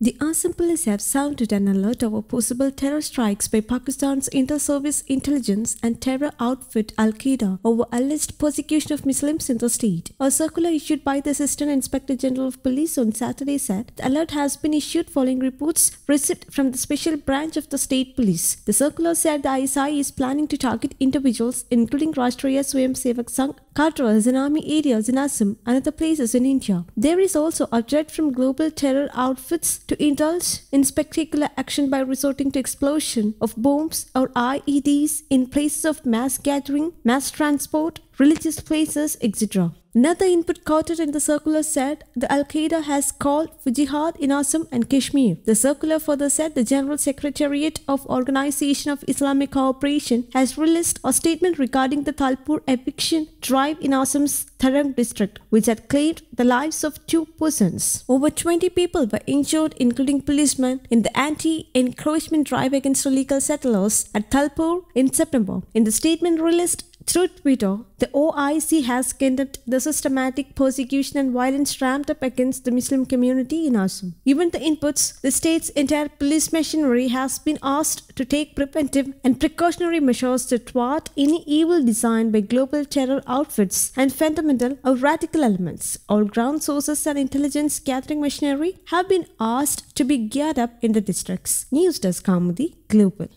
The police have sounded an alert over possible terror strikes by Pakistan's inter-service intelligence and terror outfit Al-Qaeda over alleged persecution of Muslims in the state. A circular issued by the Assistant Inspector General of Police on Saturday said the alert has been issued following reports received from the special branch of the state police. The circular said the ISI is planning to target individuals including Rashtriya Sevak Sangh has an army area in Assam and other places in India. There is also a threat from global terror outfits to indulge in spectacular action by resorting to explosion of bombs or IEDs in places of mass gathering, mass transport, religious places, etc. Another input quoted in the circular said, the Al-Qaeda has called for jihad in Assam and Kashmir. The circular further said the General Secretariat of Organization of Islamic Cooperation has released a statement regarding the Talpur eviction drive in Assam's Tarang district, which had claimed the lives of two persons. Over 20 people were injured, including policemen, in the anti-encroachment drive against illegal settlers at Talpur in September. In the statement released through Twitter, the OIC has condemned the systematic persecution and violence ramped up against the Muslim community in Assam. Given the inputs, the state's entire police machinery has been asked to take preventive and precautionary measures to thwart any evil design by global terror outfits and fundamental or radical elements. All ground sources and intelligence gathering machinery have been asked to be geared up in the districts. News Desk Kamudi Global.